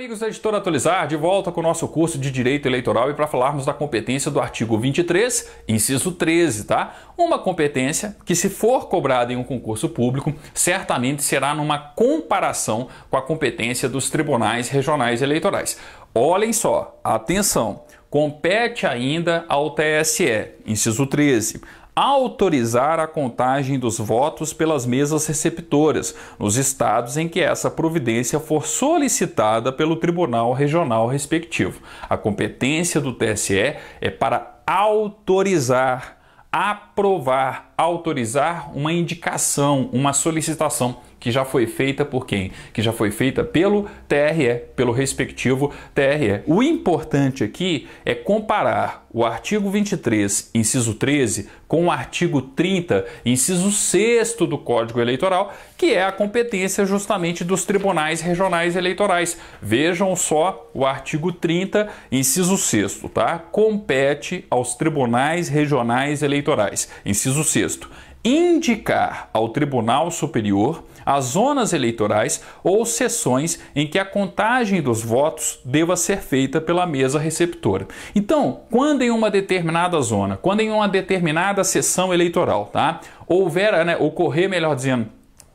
amigos da Editora Atualizar, de volta com o nosso curso de Direito Eleitoral e para falarmos da competência do artigo 23, inciso 13, tá? Uma competência que, se for cobrada em um concurso público, certamente será numa comparação com a competência dos tribunais regionais eleitorais. Olhem só, atenção! Compete ainda ao TSE, inciso 13, autorizar a contagem dos votos pelas mesas receptoras, nos estados em que essa providência for solicitada pelo tribunal regional respectivo. A competência do TSE é para autorizar, aprovar, autorizar uma indicação, uma solicitação que já foi feita por quem? Que já foi feita pelo TRE, pelo respectivo TRE. O importante aqui é comparar o artigo 23, inciso 13, com o artigo 30, inciso 6 do Código Eleitoral, que é a competência justamente dos tribunais regionais eleitorais. Vejam só o artigo 30, inciso 6, tá? Compete aos tribunais regionais eleitorais. Inciso 6 indicar ao Tribunal Superior as zonas eleitorais ou sessões em que a contagem dos votos deva ser feita pela mesa receptora. Então, quando em uma determinada zona, quando em uma determinada sessão eleitoral, tá? Houver, né, ocorrer, melhor dizendo,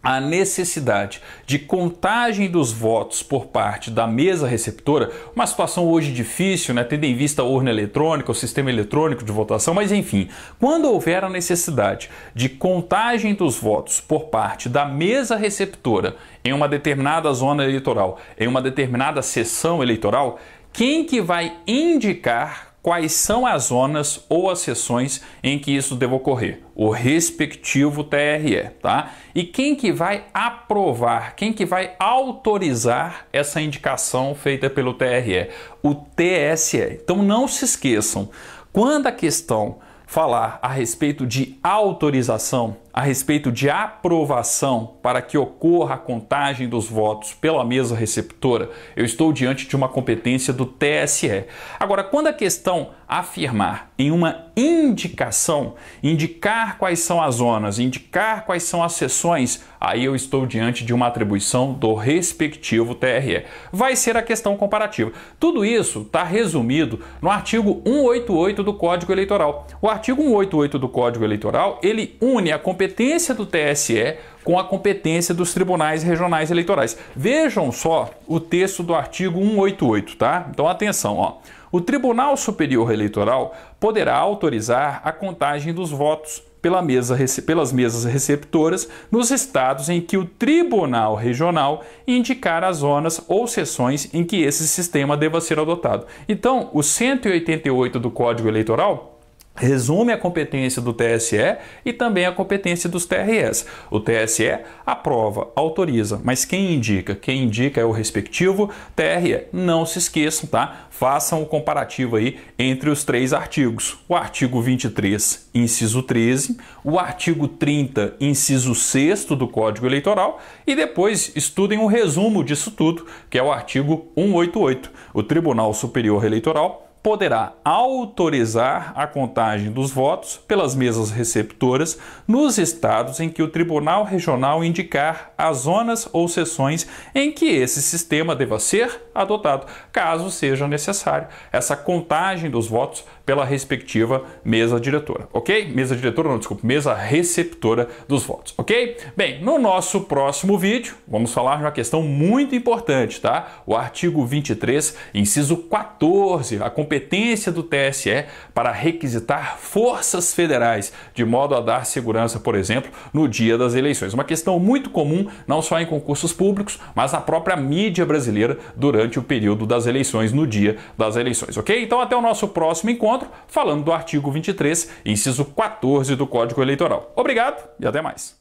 a necessidade de contagem dos votos por parte da mesa receptora, uma situação hoje difícil, né, tendo em vista a urna eletrônica, o sistema eletrônico de votação, mas enfim, quando houver a necessidade de contagem dos votos por parte da mesa receptora em uma determinada zona eleitoral, em uma determinada sessão eleitoral, quem que vai indicar quais são as zonas ou as sessões em que isso deve ocorrer, o respectivo TRE, tá? E quem que vai aprovar, quem que vai autorizar essa indicação feita pelo TRE? O TSE. Então não se esqueçam, quando a questão falar a respeito de autorização a respeito de aprovação para que ocorra a contagem dos votos pela mesa receptora, eu estou diante de uma competência do TSE. Agora, quando a questão afirmar em uma indicação, indicar quais são as zonas, indicar quais são as seções, aí eu estou diante de uma atribuição do respectivo TRE. Vai ser a questão comparativa. Tudo isso está resumido no artigo 188 do Código Eleitoral. O artigo 188 do Código Eleitoral, ele une a competência competência do TSE com a competência dos tribunais regionais eleitorais. Vejam só o texto do artigo 188, tá? Então atenção, ó. O Tribunal Superior Eleitoral poderá autorizar a contagem dos votos pela mesa, pelas mesas receptoras nos estados em que o Tribunal Regional indicar as zonas ou seções em que esse sistema deva ser adotado. Então, o 188 do Código Eleitoral resume a competência do TSE e também a competência dos TREs. O TSE aprova, autoriza, mas quem indica? Quem indica é o respectivo TRE. Não se esqueçam, tá? Façam o um comparativo aí entre os três artigos. O artigo 23, inciso 13, o artigo 30, inciso 6 do Código Eleitoral e depois estudem o um resumo disso tudo, que é o artigo 188. O Tribunal Superior Eleitoral poderá autorizar a contagem dos votos pelas mesas receptoras nos estados em que o Tribunal Regional indicar as zonas ou seções em que esse sistema deva ser adotado, caso seja necessário. Essa contagem dos votos pela respectiva mesa diretora, ok? Mesa diretora, não, desculpa, mesa receptora dos votos, ok? Bem, no nosso próximo vídeo, vamos falar de uma questão muito importante, tá? O artigo 23, inciso 14, a competência do TSE para requisitar forças federais de modo a dar segurança, por exemplo, no dia das eleições. Uma questão muito comum, não só em concursos públicos, mas na própria mídia brasileira durante o período das eleições, no dia das eleições, ok? Então, até o nosso próximo encontro encontro falando do artigo 23, inciso 14 do Código Eleitoral. Obrigado e até mais.